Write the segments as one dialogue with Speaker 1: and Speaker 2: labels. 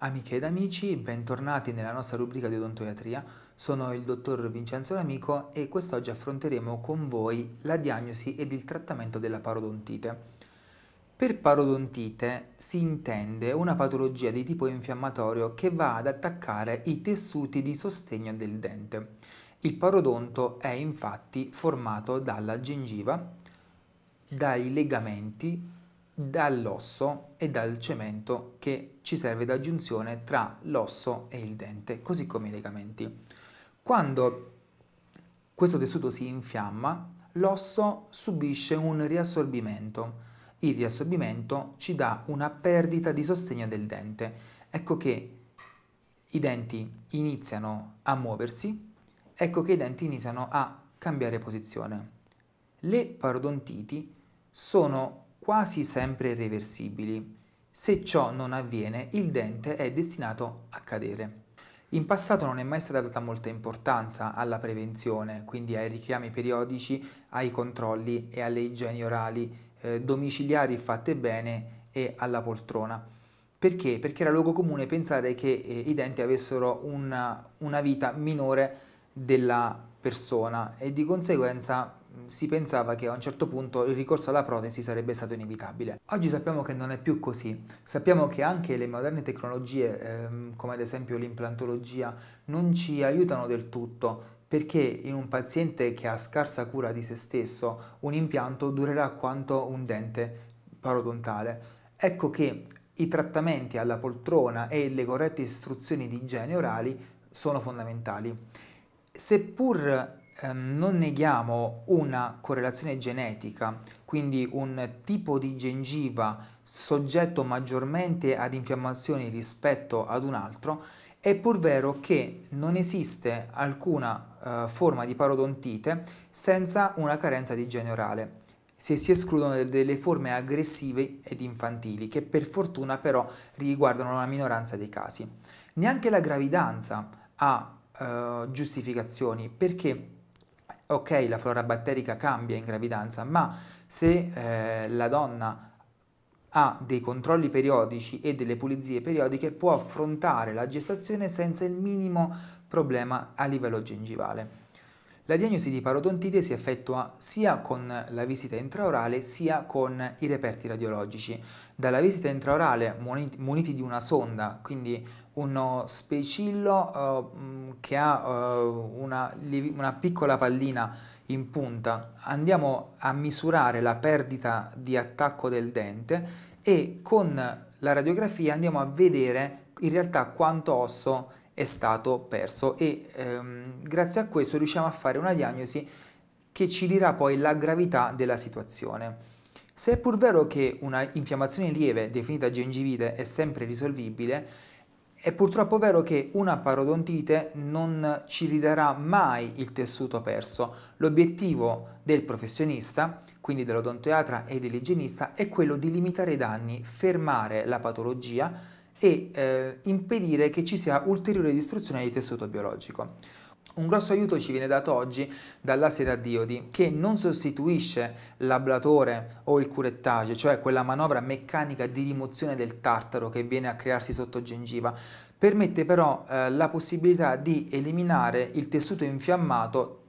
Speaker 1: Amiche ed amici, bentornati nella nostra rubrica di odontoiatria. Sono il dottor Vincenzo L'Amico e quest'oggi affronteremo con voi la diagnosi ed il trattamento della parodontite. Per parodontite si intende una patologia di tipo infiammatorio che va ad attaccare i tessuti di sostegno del dente. Il parodonto è infatti formato dalla gengiva, dai legamenti, dall'osso e dal cemento che ci serve da giunzione tra l'osso e il dente, così come i legamenti. Quando questo tessuto si infiamma, l'osso subisce un riassorbimento. Il riassorbimento ci dà una perdita di sostegno del dente. Ecco che i denti iniziano a muoversi, ecco che i denti iniziano a cambiare posizione. Le parodontiti sono quasi sempre reversibili. Se ciò non avviene, il dente è destinato a cadere. In passato non è mai stata data molta importanza alla prevenzione, quindi ai richiami periodici, ai controlli e alle igieni orali eh, domiciliari fatte bene e alla poltrona. Perché? Perché era luogo comune pensare che eh, i denti avessero una, una vita minore della persona e di conseguenza si pensava che a un certo punto il ricorso alla protesi sarebbe stato inevitabile. Oggi sappiamo che non è più così, sappiamo che anche le moderne tecnologie, ehm, come ad esempio l'implantologia, non ci aiutano del tutto perché in un paziente che ha scarsa cura di se stesso un impianto durerà quanto un dente parodontale. Ecco che i trattamenti alla poltrona e le corrette istruzioni di igiene orali sono fondamentali. Seppur ehm, non neghiamo una correlazione genetica, quindi un tipo di gengiva soggetto maggiormente ad infiammazioni rispetto ad un altro, è pur vero che non esiste alcuna eh, forma di parodontite senza una carenza di igiene orale se si escludono delle forme aggressive ed infantili, che per fortuna però riguardano la minoranza dei casi. Neanche la gravidanza ha eh, giustificazioni perché ok, la flora batterica cambia in gravidanza, ma se eh, la donna ha dei controlli periodici e delle pulizie periodiche, può affrontare la gestazione senza il minimo problema a livello gengivale. La diagnosi di parodontite si effettua sia con la visita intraorale sia con i reperti radiologici. Dalla visita intraorale muniti, muniti di una sonda, quindi uno specillo eh, che ha uh, una, una piccola pallina in punta, andiamo a misurare la perdita di attacco del dente e con la radiografia andiamo a vedere in realtà quanto osso è stato perso e ehm, grazie a questo riusciamo a fare una diagnosi che ci dirà poi la gravità della situazione. Se è pur vero che una infiammazione lieve definita gengivite è sempre risolvibile, è purtroppo vero che una parodontite non ci ridarà mai il tessuto perso. L'obiettivo del professionista, quindi dell'odontoiatra e dell'igienista, è quello di limitare i danni, fermare la patologia e eh, impedire che ci sia ulteriore distruzione di tessuto biologico. Un grosso aiuto ci viene dato oggi dalla sera diodi, che non sostituisce l'ablatore o il curettage, cioè quella manovra meccanica di rimozione del tartaro che viene a crearsi sotto gengiva, permette però eh, la possibilità di eliminare il tessuto infiammato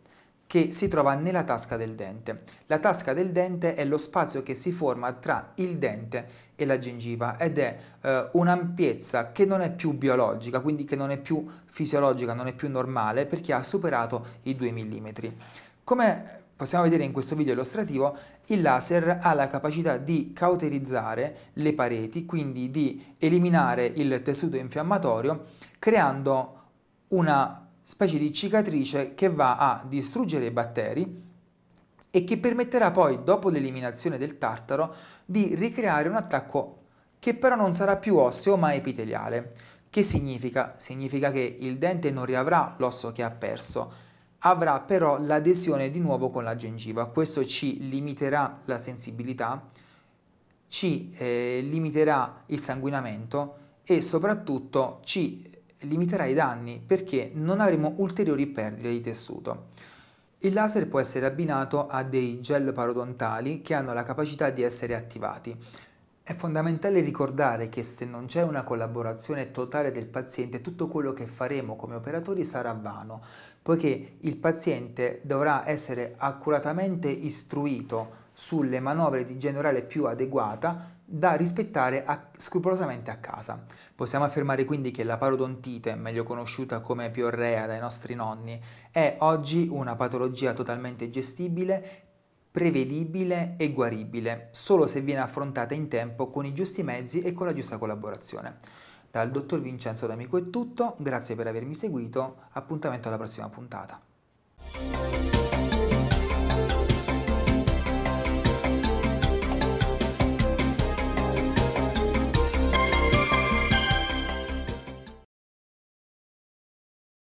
Speaker 1: che si trova nella tasca del dente. La tasca del dente è lo spazio che si forma tra il dente e la gengiva ed è eh, un'ampiezza che non è più biologica, quindi che non è più fisiologica, non è più normale perché ha superato i 2 mm. Come possiamo vedere in questo video illustrativo, il laser ha la capacità di cauterizzare le pareti, quindi di eliminare il tessuto infiammatorio creando una specie di cicatrice che va a distruggere i batteri e che permetterà poi, dopo l'eliminazione del tartaro, di ricreare un attacco che però non sarà più osseo ma epiteliale. Che significa? Significa che il dente non riavrà l'osso che ha perso, avrà però l'adesione di nuovo con la gengiva. Questo ci limiterà la sensibilità, ci eh, limiterà il sanguinamento e soprattutto ci limiterà i danni perché non avremo ulteriori perdite di tessuto. Il laser può essere abbinato a dei gel parodontali che hanno la capacità di essere attivati. È fondamentale ricordare che se non c'è una collaborazione totale del paziente, tutto quello che faremo come operatori sarà vano, poiché il paziente dovrà essere accuratamente istruito sulle manovre di generale più adeguata da rispettare a, scrupolosamente a casa. Possiamo affermare quindi che la parodontite, meglio conosciuta come piorrea dai nostri nonni, è oggi una patologia totalmente gestibile, prevedibile e guaribile, solo se viene affrontata in tempo con i giusti mezzi e con la giusta collaborazione. Dal dottor Vincenzo D'Amico è tutto, grazie per avermi seguito, appuntamento alla prossima puntata.